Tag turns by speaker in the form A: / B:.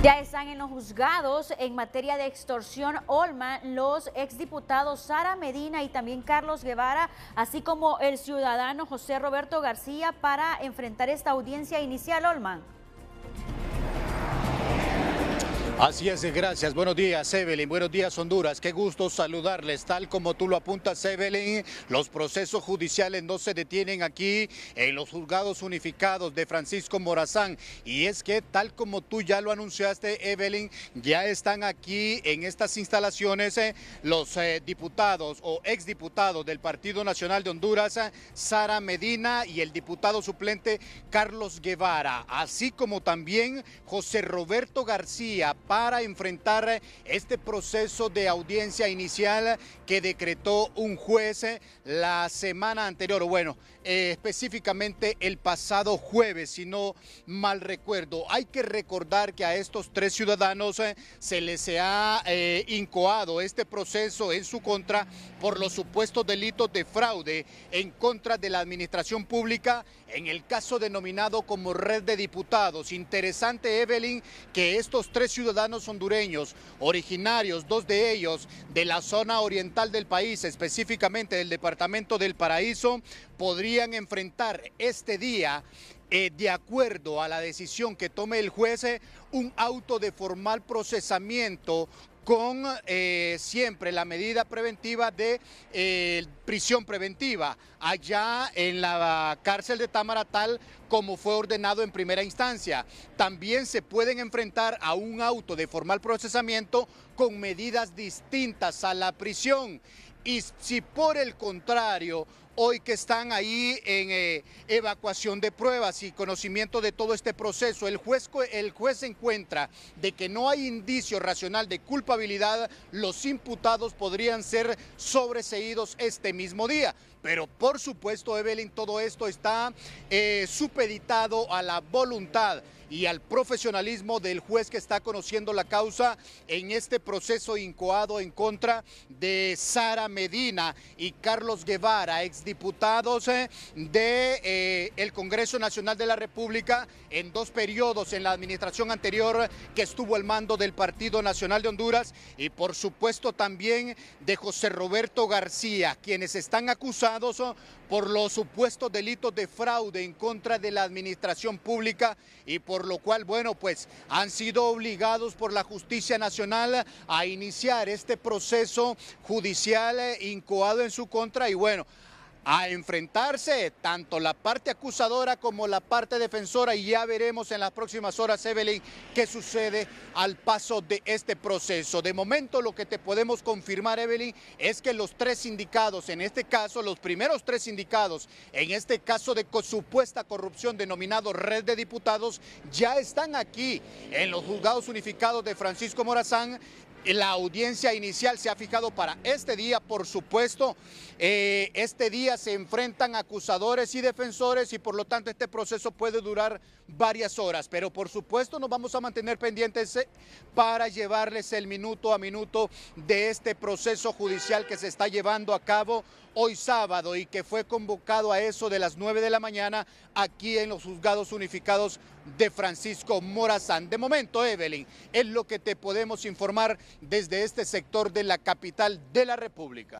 A: Ya están en los juzgados en materia de extorsión Olman los exdiputados Sara Medina y también Carlos Guevara, así como el ciudadano José Roberto García para enfrentar esta audiencia inicial Olman. Así es, gracias. Buenos días, Evelyn. Buenos días, Honduras. Qué gusto saludarles. Tal como tú lo apuntas, Evelyn, los procesos judiciales no se detienen aquí en los juzgados unificados de Francisco Morazán. Y es que, tal como tú ya lo anunciaste, Evelyn, ya están aquí en estas instalaciones eh, los eh, diputados o exdiputados del Partido Nacional de Honduras, eh, Sara Medina y el diputado suplente Carlos Guevara, así como también José Roberto García para enfrentar este proceso de audiencia inicial que decretó un juez la semana anterior, bueno, eh, específicamente el pasado jueves, si no mal recuerdo. Hay que recordar que a estos tres ciudadanos eh, se les ha eh, incoado este proceso en su contra por los supuestos delitos de fraude en contra de la administración pública en el caso denominado como red de diputados. Interesante, Evelyn, que estos tres ciudadanos ciudadanos hondureños, originarios, dos de ellos, de la zona oriental del país, específicamente del departamento del Paraíso, podrían enfrentar este día eh, de acuerdo a la decisión que tome el juez, eh, un auto de formal procesamiento con eh, siempre la medida preventiva de eh, prisión preventiva allá en la cárcel de Tamaratal como fue ordenado en primera instancia. También se pueden enfrentar a un auto de formal procesamiento con medidas distintas a la prisión. Y si por el contrario hoy que están ahí en eh, evacuación de pruebas y conocimiento de todo este proceso. El juez, el juez encuentra de que no hay indicio racional de culpabilidad, los imputados podrían ser sobreseídos este mismo día. Pero por supuesto, Evelyn, todo esto está eh, supeditado a la voluntad y al profesionalismo del juez que está conociendo la causa en este proceso incoado en contra de Sara Medina y Carlos Guevara, exdiputados del eh, de, eh, el Congreso Nacional de la República en dos periodos en la administración anterior que estuvo al mando del Partido Nacional de Honduras y por supuesto también de José Roberto García, quienes están acusados Ah, por los supuestos delitos de fraude en contra de la administración pública y por lo cual, bueno, pues han sido obligados por la justicia nacional a iniciar este proceso judicial eh, incoado en su contra y bueno, a enfrentarse tanto la parte acusadora como la parte defensora y ya veremos en las próximas horas, Evelyn, qué sucede al paso de este proceso. De momento lo que te podemos confirmar, Evelyn, es que los tres sindicados, en este caso los primeros tres sindicados, en este caso de supuesta corrupción denominado Red de Diputados, ya están aquí en los juzgados unificados de Francisco Morazán la audiencia inicial se ha fijado para este día, por supuesto. Eh, este día se enfrentan acusadores y defensores y por lo tanto este proceso puede durar varias horas. Pero por supuesto nos vamos a mantener pendientes eh, para llevarles el minuto a minuto de este proceso judicial que se está llevando a cabo hoy sábado y que fue convocado a eso de las 9 de la mañana aquí en los juzgados unificados de Francisco Morazán. De momento, Evelyn, es lo que te podemos informar desde este sector de la capital de la República.